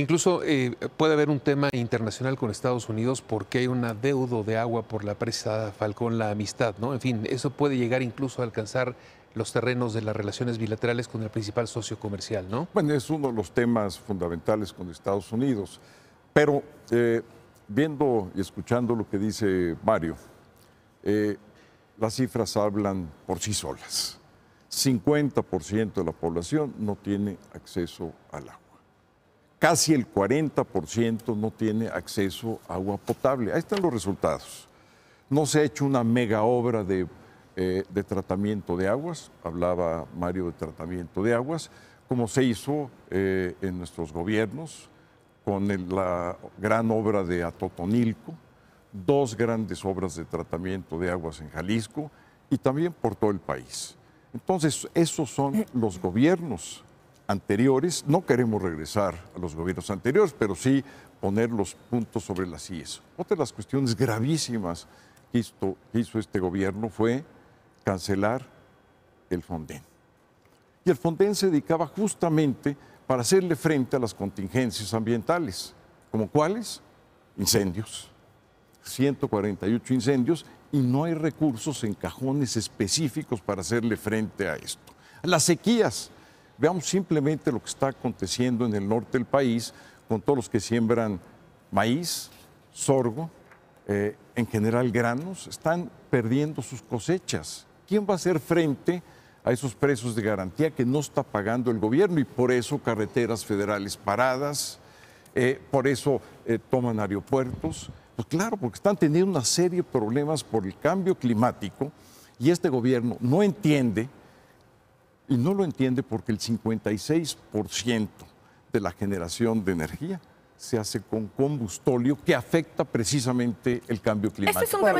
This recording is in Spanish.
Incluso eh, puede haber un tema internacional con Estados Unidos porque hay un deuda de agua por la presa Falcón La Amistad, ¿no? En fin, eso puede llegar incluso a alcanzar los terrenos de las relaciones bilaterales con el principal socio comercial, ¿no? Bueno, es uno de los temas fundamentales con Estados Unidos. Pero eh, viendo y escuchando lo que dice Mario, eh, las cifras hablan por sí solas. 50% de la población no tiene acceso al agua casi el 40% no tiene acceso a agua potable. Ahí están los resultados. No se ha hecho una mega obra de, eh, tratamiento de aguas, hablaba Mario de tratamiento de aguas, como se hizo eh, en nuestros gobiernos con la gran obra de Atotonilco, dos grandes obras de tratamiento de aguas en Jalisco y también por todo el país. Entonces, esos son los gobiernos anteriores. No queremos regresar a los gobiernos anteriores, pero sí poner los puntos sobre las IES. Otra de las cuestiones gravísimas que hizo, hizo este gobierno fue cancelar el Fonden. Y el Fonden se dedicaba justamente para hacerle frente a las contingencias ambientales, como cuáles? Incendios. 148 incendios y no hay recursos en cajones específicos para hacerle frente a esto. Las sequías, Veamos simplemente lo que está aconteciendo en el norte del país con todos los que siembran maíz, sorgo, eh, en general granos, están perdiendo sus cosechas. ¿Quién va a hacer frente a esos precios de garantía que no está pagando el gobierno? Y por eso carreteras federales paradas, eh, por eso eh, toman aeropuertos. Pues claro, porque están teniendo una serie de problemas por el cambio climático y este gobierno no entiende y no lo entiende porque el 56% de la generación de energía se hace con combustóleo que afecta precisamente el cambio climático.